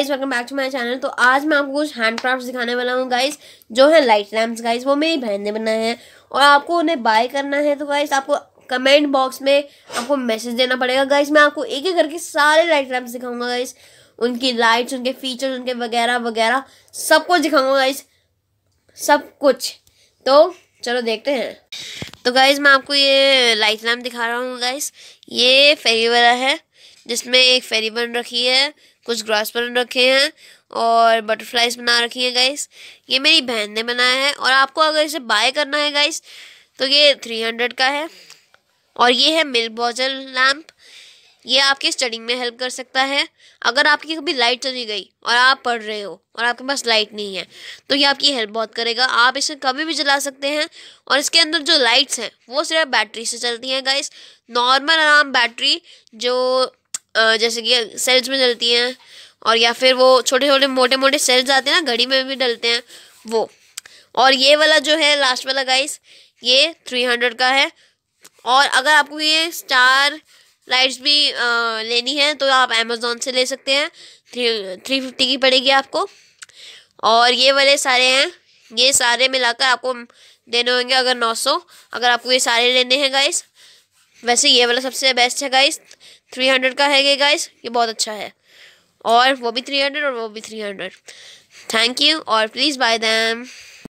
guys welcome back to my channel तो आज मैं आपको कुछ हैंड क्राफ्ट दिखाने वाला हूँ गाइस जो है लाइट लैम्प गाइस वो मेरी बहन ने बनाए हैं और आपको उन्हें बाय करना है तो गाइस आपको कमेंट बॉक्स में आपको मैसेज देना पड़ेगा गाइस मैं आपको एक एक करके सारे लाइट लैम्प दिखाऊंगा गाइस उनकी लाइट्स उनके फीचर्स उनके वगैरह वगैरह सब कुछ दिखाऊंगा गाइस सब कुछ तो चलो देखते हैं तो गाइज मैं आपको ये लाइट लैम्प दिखा रहा हूँ गाइज ये फेरी वाला है जिसमें एक फेरी बन रखी है कुछ ग्रास बना रखे हैं और बटरफ्लाइज बना रखी हैं गाइस ये मेरी बहन ने बनाया है और आपको अगर इसे बाय करना है गाइस तो ये थ्री हंड्रेड का है और ये है मिल्क बॉटल लैम्प ये आपकी स्टडिंग में हेल्प कर सकता है अगर आपकी कभी लाइट चली गई और आप पढ़ रहे हो और आपके पास लाइट नहीं है तो ये आपकी हेल्प बहुत करेगा आप इसे कभी भी जला सकते हैं और इसके अंदर जो लाइट्स हैं वो सिर्फ बैटरी से चलती हैं गाइस नॉर्मल आराम बैटरी जो जैसे कि सेल्स में डलती हैं और या फिर वो छोटे छोटे मोटे मोटे सेल्स आते हैं ना घड़ी में भी डलते हैं वो और ये वाला जो है लास्ट वाला गाइस ये थ्री हंड्रेड का है और अगर आपको ये स्टार लाइट्स भी आ, लेनी है तो आप अमेजोन से ले सकते हैं थ्री थ्री फिफ्टी की पड़ेगी आपको और ये वाले सारे हैं ये सारे मिलाकर आपको देने होंगे अगर नौ सौ अगर आपको ये सारे लेने हैं गाइस वैसे ये वाला सबसे बेस्ट है गाइस थ्री हंड्रेड का है ये गाइस ये बहुत अच्छा है और वो भी थ्री हंड्रेड और वो भी थ्री हंड्रेड थैंक यू और प्लीज़ बाय दैम